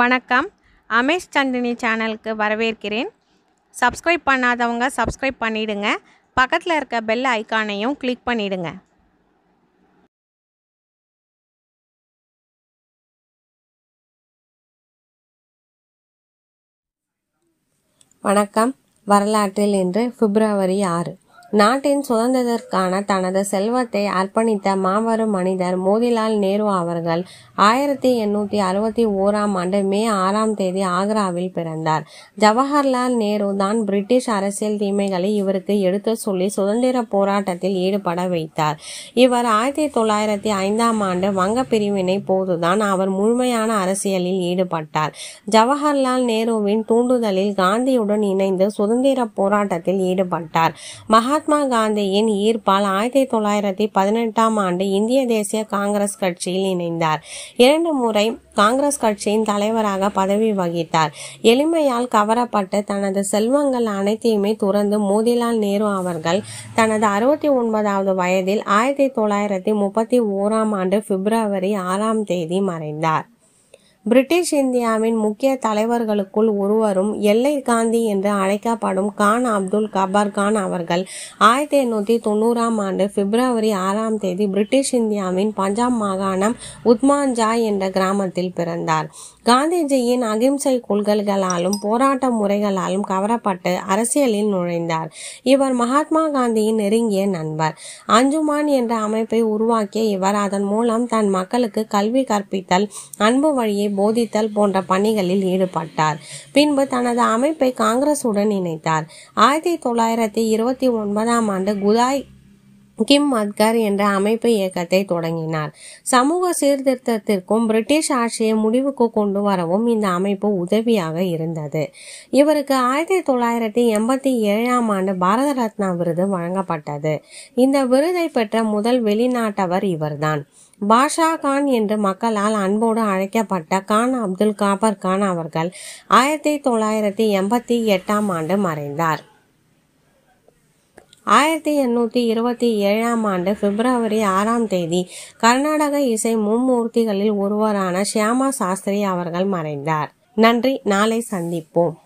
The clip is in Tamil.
வணக்கம் அமேஷ் சந்தினி சேனலுக்கு வரவேற்கிறேன் சப்ஸ்கிரைப் பண்ணாதவங்க சப்ஸ்கிரைப் பண்ணிவிடுங்க பக்கத்தில் இருக்க பெல் ஐக்கானையும் கிளிக் பண்ணிவிடுங்க வணக்கம் வரலாற்றில் இன்று பிப்ரவரி ஆறு நாட்டின் சுதந்திரத்திற்கான தனது செல்வத்தை அர்ப்பணித்த மாபெரும் மனிதர் மோதிலால் நேரு அவர்கள் ஆயிரத்தி எண்ணூத்தி அறுபத்தி ஓராம் ஆண்டு மே ஆறாம் தேதி ஆக்ராவில் பிறந்தார் ஜவஹர்லால் நேரு தான் பிரிட்டிஷ் அரசியல் தீமைகளை இவருக்கு எடுத்து சொல்லி சுதந்திர போராட்டத்தில் ஈடுபட வைத்தார் இவர் ஆயிரத்தி தொள்ளாயிரத்தி ஐந்தாம் ஆண்டு வங்க பிரிவினை போதுதான் அவர் முழுமையான அரசியலில் ஈடுபட்டார் ஜவஹர்லால் நேருவின் தூண்டுதலில் காந்தியுடன் இணைந்து சுதந்திர போராட்டத்தில் ஈடுபட்டார் மகா மகாத்மா காந்தியின் ஈர்ப்பால் ஆயிரத்தி தொள்ளாயிரத்தி பதினெட்டாம் ஆண்டு இந்திய தேசிய காங்கிரஸ் கட்சியில் இணைந்தார் இரண்டு முறை காங்கிரஸ் கட்சியின் தலைவராக பதவி வகித்தார் எளிமையால் கவரப்பட்டு தனது செல்வங்கள் அனைத்தையுமே துறந்து மோதிலால் நேரு அவர்கள் தனது அறுபத்தி ஒன்பதாவது வயதில் ஆயிரத்தி தொள்ளாயிரத்தி முப்பத்தி ஓராம் ஆண்டு பிப்ரவரி ஆறாம் தேதி மறைந்தார் பிரிட்டிஷ் இந்தியாவின் முக்கிய தலைவர்களுக்குள் ஒருவரும் எல்லை காந்தி என்று அழைக்கப்படும் கான் அப்துல் கபார் கான் அவர்கள் ஆயிரத்தி எண்ணூத்தி தொண்ணூறாம் ஆண்டு பிப்ரவரி ஆறாம் தேதி பிரிட்டிஷ் இந்தியாவின் பஞ்சாப் மாகாணம் உத்மான்ஜா என்ற கிராமத்தில் பிறந்தார் காந்திஜியின் அகிம்சை கொள்கைகளாலும் போராட்ட முறைகளாலும் கவரப்பட்டு அரசியலில் நுழைந்தார் இவர் மகாத்மா காந்தியின் நெருங்கிய நண்பர் அஞ்சுமான் என்ற அமைப்பை உருவாக்கிய இவர் அதன் மூலம் தன் மக்களுக்கு கல்வி கற்பித்தல் அன்பு வழியை போதித்தல் போன்ற பணிகளில் ஈடுபட்டார் பின்பு தனது அமைப்பை காங்கிரசுடன் இணைத்தார் ஆயிரத்தி தொள்ளாயிரத்தி இருபத்தி ஒன்பதாம் ஆண்டு குதாய் கிம் மத்கர் என்ற அமைப்பு இயக்கத்தை தொடங்கினார் சமூக சீர்திருத்தத்திற்கும் பிரிட்டிஷ் ஆட்சியை முடிவுக்கு கொண்டு வரவும் இந்த அமைப்பு உதவியாக இருந்தது இவருக்கு ஆயிரத்தி தொள்ளாயிரத்தி எண்பத்தி ஏழாம் ஆண்டு பாரத ரத்னா விருது வழங்கப்பட்டது இந்த விருதை பெற்ற முதல் வெளிநாட்டவர் இவர்தான் பாஷா கான் என்று மக்களால் அன்போடு அழைக்கப்பட்ட கான் அப்துல் காபர் கான் அவர்கள் ஆயிரத்தி தொள்ளாயிரத்தி எண்பத்தி எட்டாம் ஆண்டு மறைந்தார் ஆயிரத்தி எண்ணூற்றி இருபத்தி ஏழாம் ஆண்டு பிப்ரவரி ஆறாம் தேதி கர்நாடக இசை மும்மூர்த்திகளில் ஒருவரான ஷியாமா சாஸ்திரி அவர்கள் மறைந்தார் நன்றி நாளை சந்திப்போம்